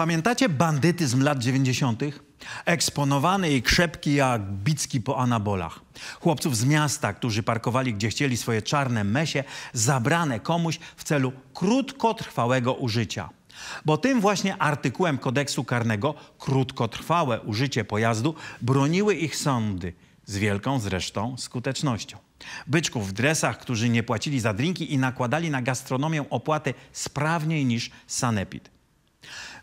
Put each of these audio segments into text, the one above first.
Pamiętacie bandytyzm lat 90.? Eksponowany i krzepki jak bicki po anabolach. Chłopców z miasta, którzy parkowali gdzie chcieli swoje czarne mesie, zabrane komuś w celu krótkotrwałego użycia. Bo tym właśnie artykułem kodeksu karnego krótkotrwałe użycie pojazdu broniły ich sądy, z wielką zresztą skutecznością. Byczków w dresach, którzy nie płacili za drinki i nakładali na gastronomię opłaty sprawniej niż sanepid.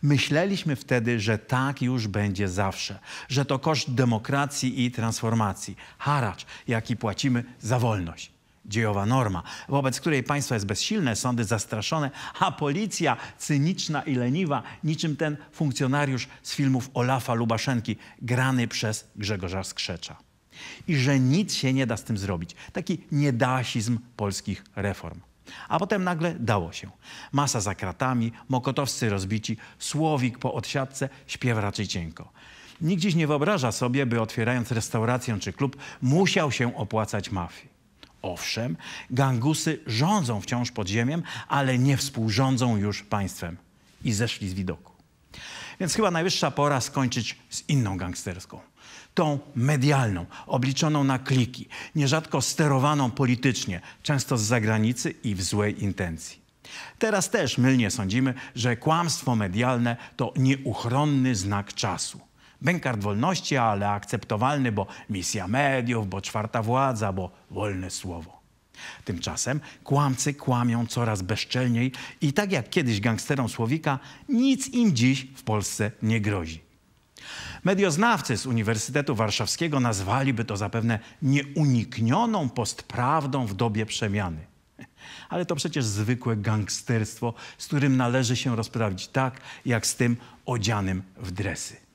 Myśleliśmy wtedy, że tak już będzie zawsze, że to koszt demokracji i transformacji, haracz, jaki płacimy za wolność. Dziejowa norma, wobec której państwo jest bezsilne, sądy zastraszone, a policja cyniczna i leniwa, niczym ten funkcjonariusz z filmów Olafa Lubaszenki, grany przez Grzegorza Skrzecza. I że nic się nie da z tym zrobić. Taki niedasizm polskich reform. A potem nagle dało się. Masa za kratami, mokotowscy rozbici, słowik po odsiadce, śpiew raczej cienko. Nikt dziś nie wyobraża sobie, by otwierając restaurację czy klub, musiał się opłacać mafii. Owszem, gangusy rządzą wciąż podziemiem, ale nie współrządzą już państwem. I zeszli z widoku. Więc chyba najwyższa pora skończyć z inną gangsterską. Tą medialną, obliczoną na kliki, nierzadko sterowaną politycznie, często z zagranicy i w złej intencji. Teraz też mylnie sądzimy, że kłamstwo medialne to nieuchronny znak czasu. Bękart wolności, ale akceptowalny, bo misja mediów, bo czwarta władza, bo wolne słowo. Tymczasem kłamcy kłamią coraz bezczelniej i tak jak kiedyś gangsterom Słowika, nic im dziś w Polsce nie grozi. Medioznawcy z Uniwersytetu Warszawskiego nazwaliby to zapewne nieuniknioną postprawdą w dobie przemiany. Ale to przecież zwykłe gangsterstwo, z którym należy się rozprawić tak, jak z tym odzianym w dresy.